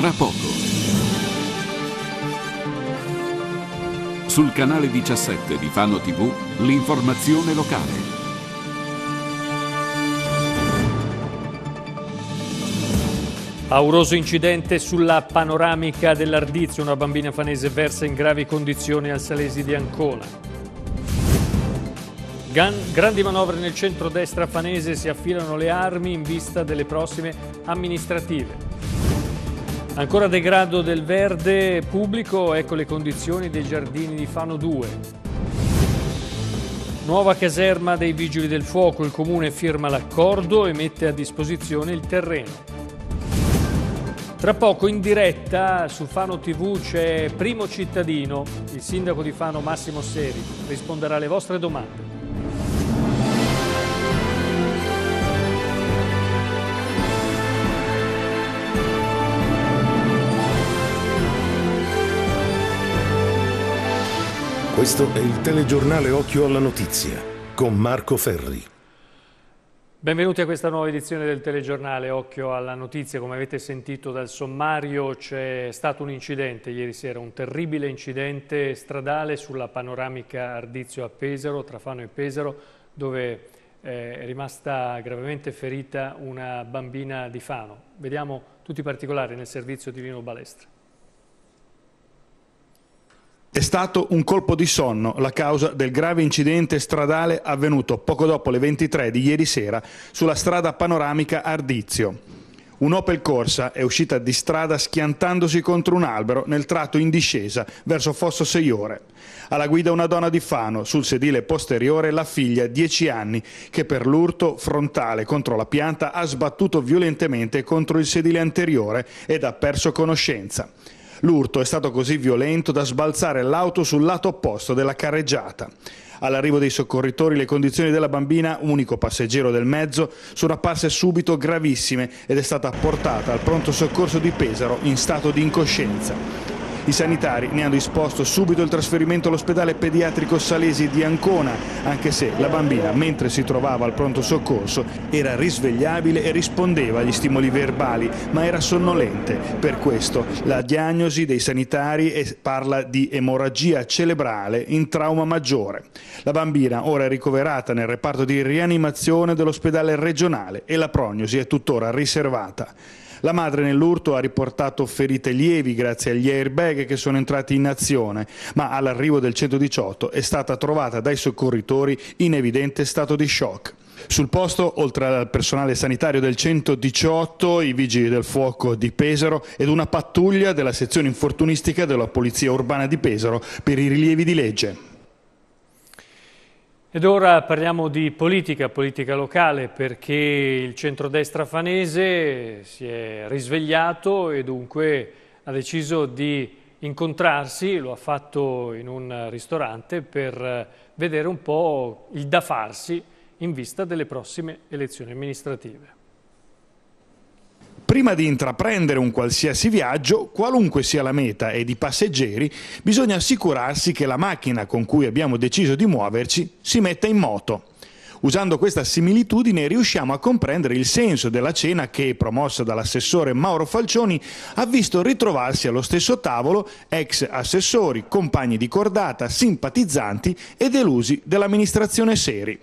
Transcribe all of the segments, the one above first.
tra poco. Sul canale 17 di Fano TV, l'informazione locale. Pauroso incidente sulla panoramica dell'Ardizio, una bambina fanese versa in gravi condizioni al Salesi di Ancona. Gan, grandi manovre nel centro-destra fanese, si affilano le armi in vista delle prossime amministrative. Ancora degrado del verde pubblico, ecco le condizioni dei giardini di Fano 2. Nuova caserma dei Vigili del Fuoco, il Comune firma l'accordo e mette a disposizione il terreno. Tra poco in diretta su Fano TV c'è Primo Cittadino, il sindaco di Fano Massimo Seri, risponderà alle vostre domande. Questo è il telegiornale Occhio alla Notizia con Marco Ferri. Benvenuti a questa nuova edizione del telegiornale Occhio alla Notizia. Come avete sentito dal sommario c'è stato un incidente ieri sera, un terribile incidente stradale sulla panoramica Ardizio a Pesaro, tra Fano e Pesaro, dove eh, è rimasta gravemente ferita una bambina di Fano. Vediamo tutti i particolari nel servizio di Lino Balestra. È stato un colpo di sonno la causa del grave incidente stradale avvenuto poco dopo le 23 di ieri sera sulla strada panoramica Ardizio. Un'Opel Corsa è uscita di strada schiantandosi contro un albero nel tratto in discesa verso Fosso Seiore. Alla guida una donna di Fano, sul sedile posteriore la figlia, 10 anni, che per l'urto frontale contro la pianta ha sbattuto violentemente contro il sedile anteriore ed ha perso conoscenza. L'urto è stato così violento da sbalzare l'auto sul lato opposto della carreggiata. All'arrivo dei soccorritori le condizioni della bambina, unico passeggero del mezzo, sono apparse subito gravissime ed è stata portata al pronto soccorso di Pesaro in stato di incoscienza. I sanitari ne hanno disposto subito il trasferimento all'ospedale pediatrico Salesi di Ancona, anche se la bambina, mentre si trovava al pronto soccorso, era risvegliabile e rispondeva agli stimoli verbali, ma era sonnolente. Per questo la diagnosi dei sanitari parla di emorragia cerebrale in trauma maggiore. La bambina ora è ricoverata nel reparto di rianimazione dell'ospedale regionale e la prognosi è tuttora riservata. La madre nell'urto ha riportato ferite lievi grazie agli airbag che sono entrati in azione, ma all'arrivo del 118 è stata trovata dai soccorritori in evidente stato di shock. Sul posto, oltre al personale sanitario del 118, i vigili del fuoco di Pesaro ed una pattuglia della sezione infortunistica della Polizia Urbana di Pesaro per i rilievi di legge. Ed ora parliamo di politica, politica locale, perché il centrodestra fanese si è risvegliato e dunque ha deciso di incontrarsi, lo ha fatto in un ristorante, per vedere un po' il da farsi in vista delle prossime elezioni amministrative. Prima di intraprendere un qualsiasi viaggio, qualunque sia la meta e i passeggeri, bisogna assicurarsi che la macchina con cui abbiamo deciso di muoverci si metta in moto. Usando questa similitudine riusciamo a comprendere il senso della cena che, promossa dall'assessore Mauro Falcioni, ha visto ritrovarsi allo stesso tavolo ex assessori, compagni di cordata, simpatizzanti e delusi dell'amministrazione Seri.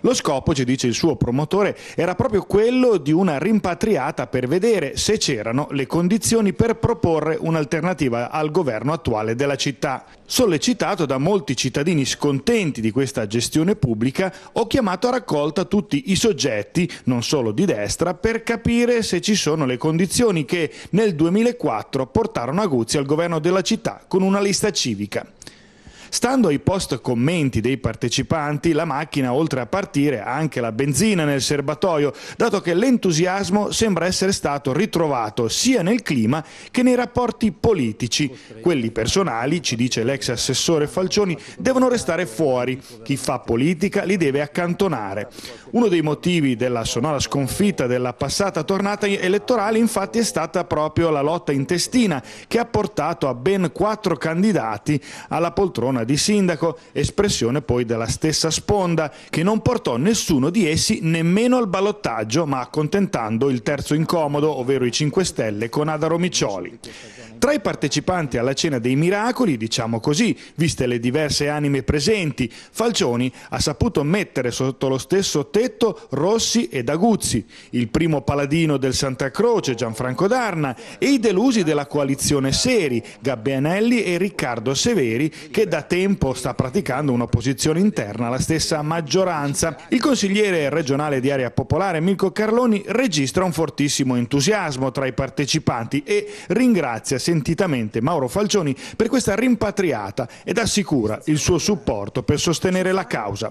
Lo scopo, ci dice il suo promotore, era proprio quello di una rimpatriata per vedere se c'erano le condizioni per proporre un'alternativa al governo attuale della città. Sollecitato da molti cittadini scontenti di questa gestione pubblica, ho chiamato a raccolta tutti i soggetti, non solo di destra, per capire se ci sono le condizioni che nel 2004 portarono a Guzzi al governo della città con una lista civica. Stando ai post commenti dei partecipanti, la macchina oltre a partire ha anche la benzina nel serbatoio, dato che l'entusiasmo sembra essere stato ritrovato sia nel clima che nei rapporti politici. Quelli personali, ci dice l'ex assessore Falcioni, devono restare fuori. Chi fa politica li deve accantonare. Uno dei motivi della sonora sconfitta della passata tornata elettorale infatti è stata proprio la lotta intestina che ha portato a ben quattro candidati alla poltrona di sindaco, espressione poi della stessa sponda, che non portò nessuno di essi nemmeno al ballottaggio, ma accontentando il terzo incomodo, ovvero i 5 Stelle, con Ada Romiccioli. Tra i partecipanti alla cena dei miracoli, diciamo così, viste le diverse anime presenti, Falcioni ha saputo mettere sotto lo stesso tetto Rossi ed Aguzzi, il primo paladino del Santa Croce Gianfranco Darna e i delusi della coalizione Seri, Gabbianelli e Riccardo Severi che da tempo sta praticando un'opposizione interna alla stessa maggioranza. Il consigliere regionale di Area Popolare Mirko Carloni registra un fortissimo entusiasmo tra i partecipanti e ringrazia sentitamente Mauro Falcioni per questa rimpatriata ed assicura il suo supporto per sostenere la causa.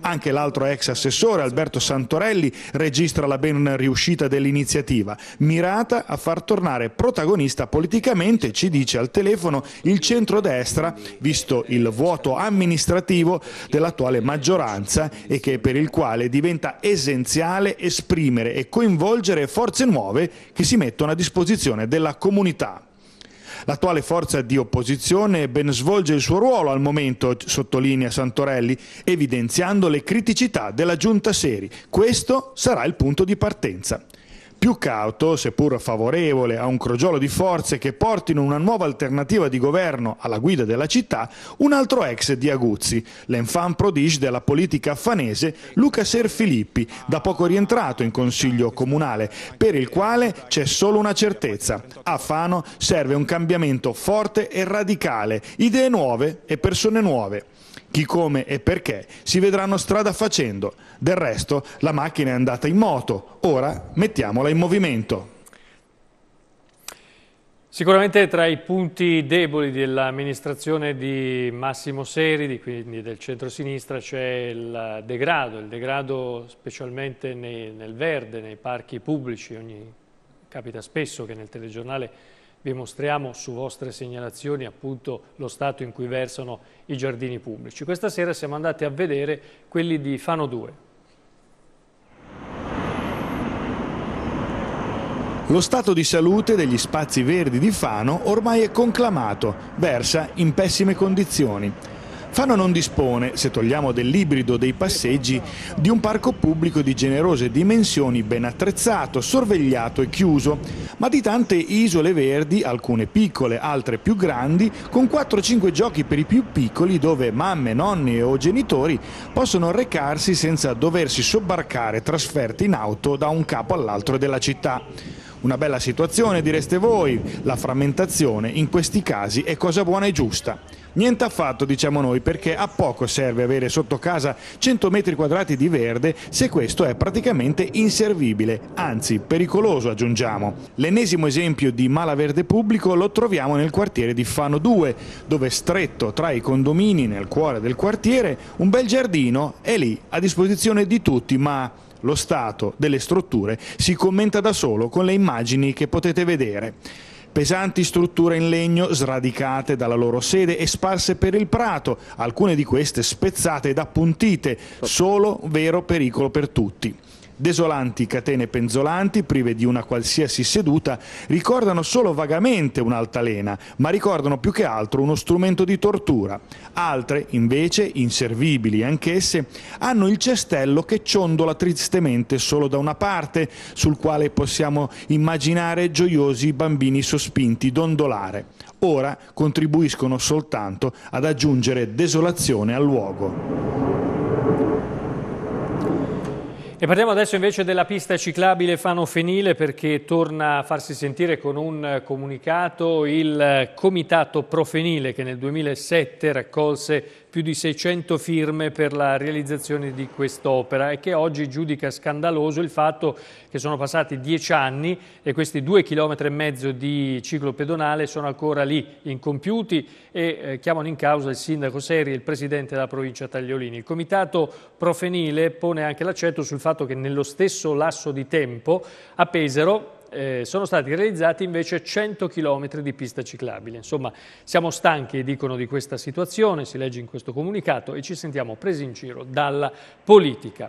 Anche l'altro ex assessore Alberto Santorelli registra la ben riuscita dell'iniziativa, mirata a far tornare protagonista politicamente, ci dice al telefono, il centrodestra, visto il vuoto amministrativo dell'attuale maggioranza e che per il quale diventa essenziale esprimere e coinvolgere forze nuove che si mettono a disposizione della comunità. L'attuale forza di opposizione ben svolge il suo ruolo al momento, sottolinea Santorelli, evidenziando le criticità della giunta Seri. Questo sarà il punto di partenza più cauto, seppur favorevole a un crogiolo di forze che portino una nuova alternativa di governo alla guida della città, un altro ex di Aguzzi, l'enfant prodige della politica affanese Luca Serfilippi, da poco rientrato in consiglio comunale, per il quale c'è solo una certezza. A Fano serve un cambiamento forte e radicale, idee nuove e persone nuove. Chi, come e perché si vedranno strada facendo. Del resto la macchina è andata in moto, ora mettiamola in movimento. Sicuramente tra i punti deboli dell'amministrazione di Massimo Seri, quindi del centro-sinistra, c'è il degrado, il degrado specialmente nel verde, nei parchi pubblici. Ogni, capita spesso che nel telegiornale vi mostriamo su vostre segnalazioni appunto lo stato in cui versano i giardini pubblici. Questa sera siamo andati a vedere quelli di Fano 2. Lo stato di salute degli spazi verdi di Fano ormai è conclamato, versa in pessime condizioni. Fano non dispone, se togliamo dell'ibrido dei passeggi, di un parco pubblico di generose dimensioni, ben attrezzato, sorvegliato e chiuso, ma di tante isole verdi, alcune piccole, altre più grandi, con 4-5 giochi per i più piccoli dove mamme, nonni o genitori possono recarsi senza doversi sobbarcare trasferti in auto da un capo all'altro della città. Una bella situazione, direste voi, la frammentazione in questi casi è cosa buona e giusta. Niente affatto, diciamo noi, perché a poco serve avere sotto casa 100 metri quadrati di verde se questo è praticamente inservibile, anzi pericoloso aggiungiamo. L'ennesimo esempio di malaverde pubblico lo troviamo nel quartiere di Fano 2, dove stretto tra i condomini nel cuore del quartiere un bel giardino è lì a disposizione di tutti, ma lo stato delle strutture si commenta da solo con le immagini che potete vedere. Pesanti strutture in legno sradicate dalla loro sede e sparse per il prato, alcune di queste spezzate ed appuntite, solo vero pericolo per tutti. Desolanti catene penzolanti, prive di una qualsiasi seduta, ricordano solo vagamente un'altalena, ma ricordano più che altro uno strumento di tortura. Altre, invece, inservibili anch'esse, hanno il cestello che ciondola tristemente solo da una parte, sul quale possiamo immaginare gioiosi bambini sospinti dondolare. Ora contribuiscono soltanto ad aggiungere desolazione al luogo. E parliamo adesso invece della pista ciclabile Fano Fenile perché torna a farsi sentire con un comunicato il comitato Profenile che nel 2007 raccolse più di 600 firme per la realizzazione di quest'opera e che oggi giudica scandaloso il fatto che sono passati dieci anni e questi due chilometri e mezzo di ciclo pedonale sono ancora lì incompiuti e eh, chiamano in causa il sindaco Seri e il presidente della provincia Tagliolini. Il comitato profenile pone anche l'accento sul fatto che nello stesso lasso di tempo a Pesaro eh, sono stati realizzati invece 100 km di pista ciclabile. Insomma, siamo stanchi, dicono, di questa situazione, si legge in questo comunicato e ci sentiamo presi in giro dalla politica.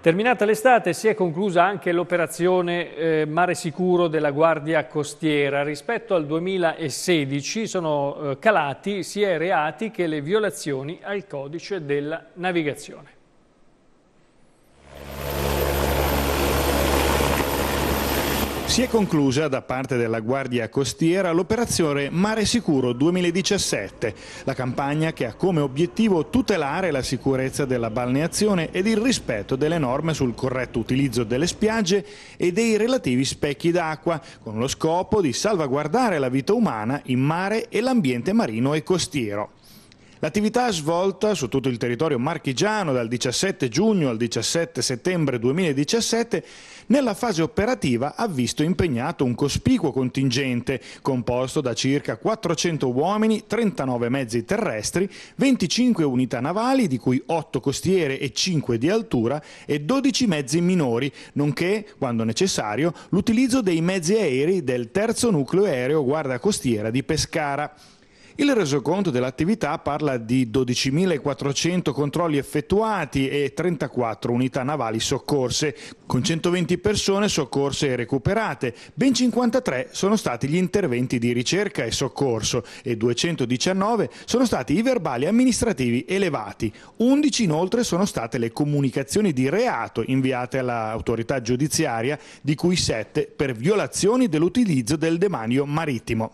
Terminata l'estate si è conclusa anche l'operazione eh, Mare Sicuro della Guardia Costiera. Rispetto al 2016 sono eh, calati sia i reati che le violazioni al codice della navigazione. Si è conclusa da parte della Guardia Costiera l'operazione Mare Sicuro 2017, la campagna che ha come obiettivo tutelare la sicurezza della balneazione ed il rispetto delle norme sul corretto utilizzo delle spiagge e dei relativi specchi d'acqua, con lo scopo di salvaguardare la vita umana in mare e l'ambiente marino e costiero. L'attività svolta su tutto il territorio marchigiano dal 17 giugno al 17 settembre 2017 nella fase operativa ha visto impegnato un cospicuo contingente composto da circa 400 uomini, 39 mezzi terrestri, 25 unità navali di cui 8 costiere e 5 di altura e 12 mezzi minori, nonché, quando necessario, l'utilizzo dei mezzi aerei del terzo nucleo aereo guarda costiera di Pescara. Il resoconto dell'attività parla di 12.400 controlli effettuati e 34 unità navali soccorse, con 120 persone soccorse e recuperate. Ben 53 sono stati gli interventi di ricerca e soccorso e 219 sono stati i verbali amministrativi elevati. 11 inoltre sono state le comunicazioni di reato inviate all'autorità giudiziaria, di cui 7 per violazioni dell'utilizzo del demanio marittimo.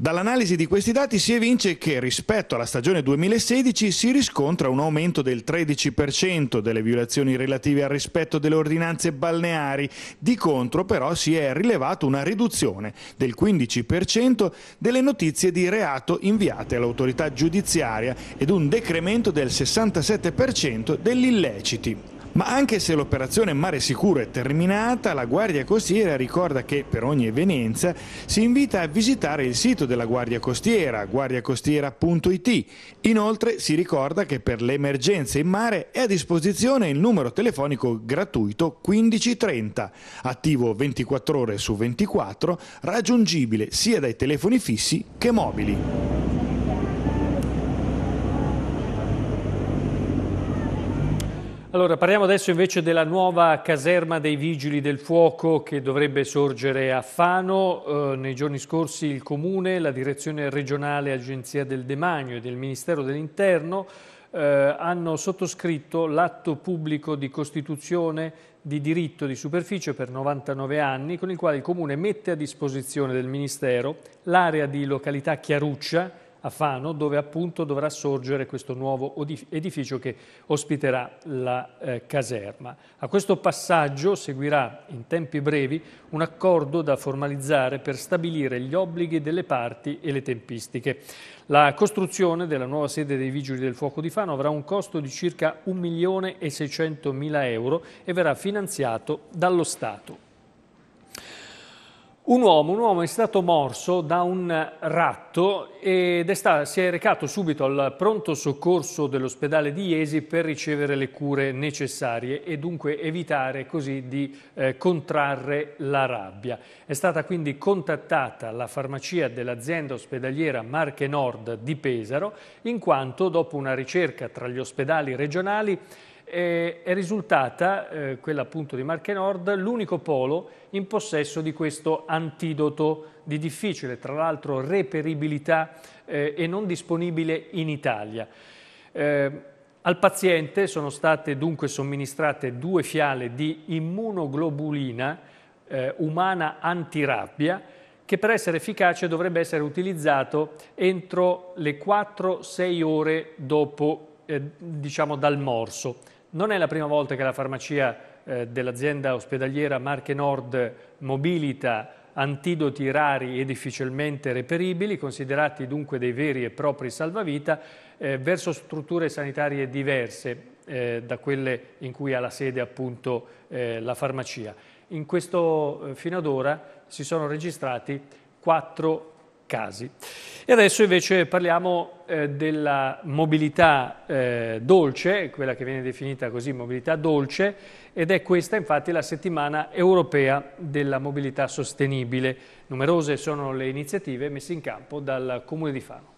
Dall'analisi di questi dati si evince evince che rispetto alla stagione 2016 si riscontra un aumento del 13% delle violazioni relative al rispetto delle ordinanze balneari, di contro però si è rilevata una riduzione del 15% delle notizie di reato inviate all'autorità giudiziaria ed un decremento del 67% degli illeciti. Ma anche se l'operazione Mare Sicuro è terminata, la Guardia Costiera ricorda che per ogni evenienza si invita a visitare il sito della Guardia Costiera, guardiacostiera.it. Inoltre si ricorda che per le emergenze in mare è a disposizione il numero telefonico gratuito 1530, attivo 24 ore su 24, raggiungibile sia dai telefoni fissi che mobili. Allora, parliamo adesso invece della nuova caserma dei Vigili del Fuoco che dovrebbe sorgere a Fano. Eh, nei giorni scorsi il Comune, la Direzione Regionale Agenzia del Demanio e del Ministero dell'Interno eh, hanno sottoscritto l'atto pubblico di costituzione di diritto di superficie per 99 anni con il quale il Comune mette a disposizione del Ministero l'area di località Chiaruccia a Fano, dove appunto dovrà sorgere questo nuovo edificio che ospiterà la eh, caserma. A questo passaggio seguirà in tempi brevi un accordo da formalizzare per stabilire gli obblighi delle parti e le tempistiche. La costruzione della nuova sede dei Vigili del Fuoco di Fano avrà un costo di circa 1.600.000 euro e verrà finanziato dallo Stato. Un uomo, un uomo, è stato morso da un ratto ed è sta, si è recato subito al pronto soccorso dell'ospedale di Iesi per ricevere le cure necessarie e dunque evitare così di eh, contrarre la rabbia. È stata quindi contattata la farmacia dell'azienda ospedaliera Marche Nord di Pesaro in quanto dopo una ricerca tra gli ospedali regionali eh, è risultata, eh, quella appunto di Marche Nord, l'unico polo in possesso di questo antidoto di difficile, tra l'altro, reperibilità eh, e non disponibile in Italia. Eh, al paziente sono state dunque somministrate due fiale di immunoglobulina eh, umana antirabbia che per essere efficace dovrebbe essere utilizzato entro le 4-6 ore dopo, eh, diciamo, dal morso. Non è la prima volta che la farmacia eh, dell'azienda ospedaliera Marche Nord mobilita antidoti rari e difficilmente reperibili, considerati dunque dei veri e propri salvavita, eh, verso strutture sanitarie diverse eh, da quelle in cui ha la sede appunto eh, la farmacia. In questo, eh, fino ad ora si sono registrati quattro casi. E adesso invece parliamo eh, della mobilità eh, dolce, quella che viene definita così mobilità dolce, ed è questa infatti la settimana europea della mobilità sostenibile. Numerose sono le iniziative messe in campo dal Comune di Fano.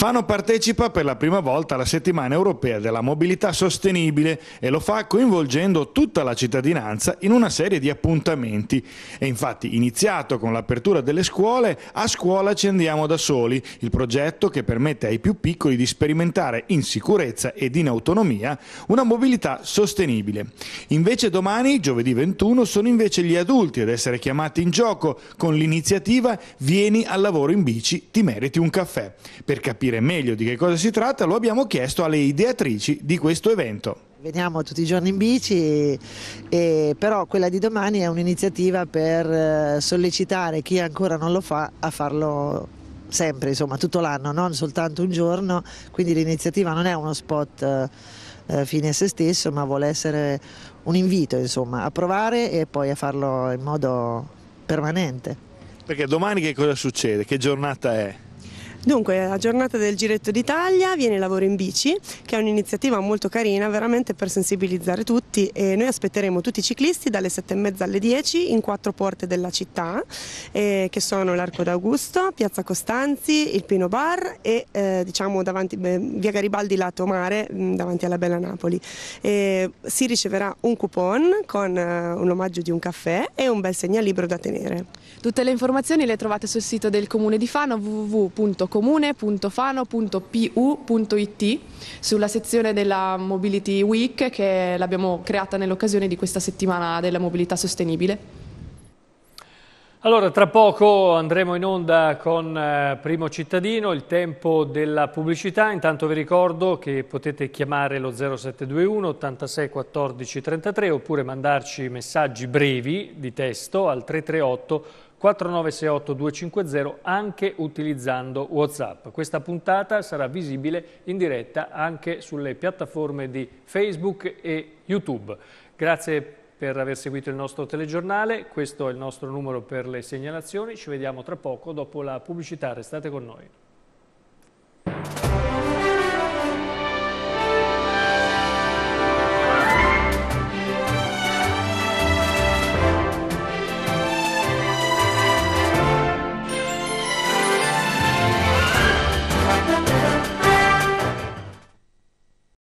Fano partecipa per la prima volta alla settimana europea della mobilità sostenibile e lo fa coinvolgendo tutta la cittadinanza in una serie di appuntamenti. È infatti iniziato con l'apertura delle scuole A scuola ci andiamo da soli, il progetto che permette ai più piccoli di sperimentare in sicurezza ed in autonomia una mobilità sostenibile. Invece domani, giovedì 21, sono invece gli adulti ad essere chiamati in gioco con l'iniziativa Vieni al lavoro in bici, ti meriti un caffè. Per capire capire meglio di che cosa si tratta lo abbiamo chiesto alle ideatrici di questo evento. Veniamo tutti i giorni in bici, e, però quella di domani è un'iniziativa per eh, sollecitare chi ancora non lo fa a farlo sempre, insomma, tutto l'anno, non soltanto un giorno, quindi l'iniziativa non è uno spot eh, eh, fine a se stesso, ma vuole essere un invito, insomma, a provare e poi a farlo in modo permanente. Perché domani che cosa succede? Che giornata è? Dunque, la giornata del Giretto d'Italia viene Lavoro in Bici, che è un'iniziativa molto carina veramente per sensibilizzare tutti e noi aspetteremo tutti i ciclisti dalle 7 e mezza alle 10 in quattro porte della città, eh, che sono l'Arco d'Augusto, Piazza Costanzi, il Pino Bar e eh, diciamo davanti, beh, via Garibaldi lato mare, mh, mm, davanti alla Bella Napoli. Eh, si riceverà un coupon con eh, un omaggio di un caffè e un bel segnalibro da tenere. Tutte le informazioni le trovate sul sito del Comune di Fano www.comune.com comune.fano.pu.it sulla sezione della Mobility Week che l'abbiamo creata nell'occasione di questa settimana della mobilità sostenibile. Allora, tra poco andremo in onda con eh, Primo Cittadino, il tempo della pubblicità. Intanto vi ricordo che potete chiamare lo 0721 86 14 33 oppure mandarci messaggi brevi di testo al 338 4968 250 anche utilizzando Whatsapp. Questa puntata sarà visibile in diretta anche sulle piattaforme di Facebook e YouTube. Grazie per aver seguito il nostro telegiornale, questo è il nostro numero per le segnalazioni, ci vediamo tra poco dopo la pubblicità, restate con noi.